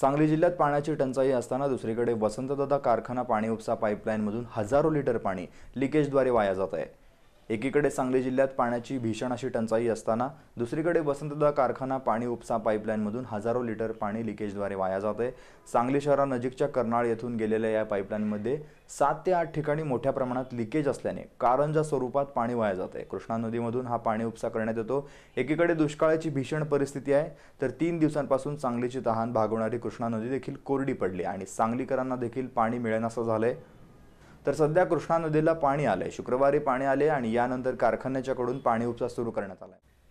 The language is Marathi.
सांगली जिल्ह्यात पाण्याची टंचाई असताना दुसरीकडे वसंतदादा कारखाना पाणी उपसा पाईपलाईनमधून हजारो लिटर पाणी लिकेजद्वारे वाया जात आहे एकीकडे सांगली जिल्ह्यात पाण्याची भीषण अशी टंचाई असताना दुसरीकडे वसंतदा कारखाना पाणी उपसा पाईपलाईनमधून हजारो लिटर पाणी लिकेजद्वारे वाया जाते सांगली शहरानजीकच्या कर्नाळ येथून गेलेल्या या पाईपलाईनमध्ये सात ते आठ ठिकाणी मोठ्या प्रमाणात लिकेज असल्याने कारंजा स्वरूपात पाणी वाया जात आहे कृष्णा नदीमधून हा पाणी उपसा करण्यात येतो एकीकडे दुष्काळाची भीषण परिस्थिती आहे तर तीन दिवसांपासून सांगलीची तहान भागवणारी कृष्णा नदी देखील कोरडी पडली आणि सांगलीकरांना देखील पाणी मिळेनासं झालंय तर सध्या कृष्णा नदीला पाणी आलंय शुक्रवारी पाणी आले आणि यानंतर कारखान्याच्याकडून पाणी उपसा सुरू करण्यात आलाय